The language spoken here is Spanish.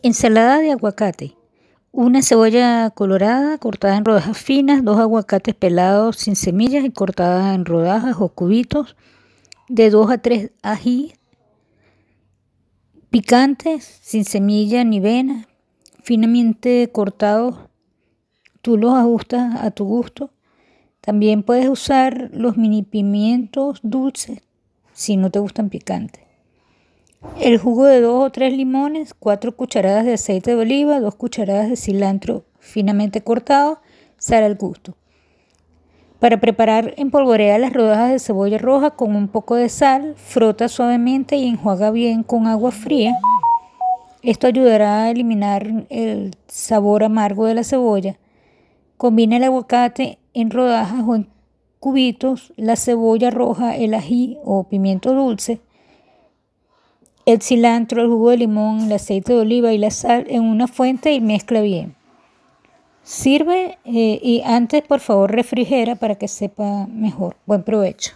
Ensalada de aguacate. Una cebolla colorada cortada en rodajas finas, dos aguacates pelados sin semillas y cortadas en rodajas o cubitos, de 2 a 3 ají picantes, sin semilla ni vena, finamente cortados. Tú los ajustas a tu gusto. También puedes usar los mini pimientos dulces si no te gustan picantes. El jugo de dos o tres limones, cuatro cucharadas de aceite de oliva, dos cucharadas de cilantro finamente cortado, sal al gusto. Para preparar, empolvorea las rodajas de cebolla roja con un poco de sal, frota suavemente y enjuaga bien con agua fría. Esto ayudará a eliminar el sabor amargo de la cebolla. Combina el aguacate en rodajas o en cubitos, la cebolla roja, el ají o pimiento dulce el cilantro, el jugo de limón, el aceite de oliva y la sal en una fuente y mezcla bien. Sirve eh, y antes por favor refrigera para que sepa mejor. Buen provecho.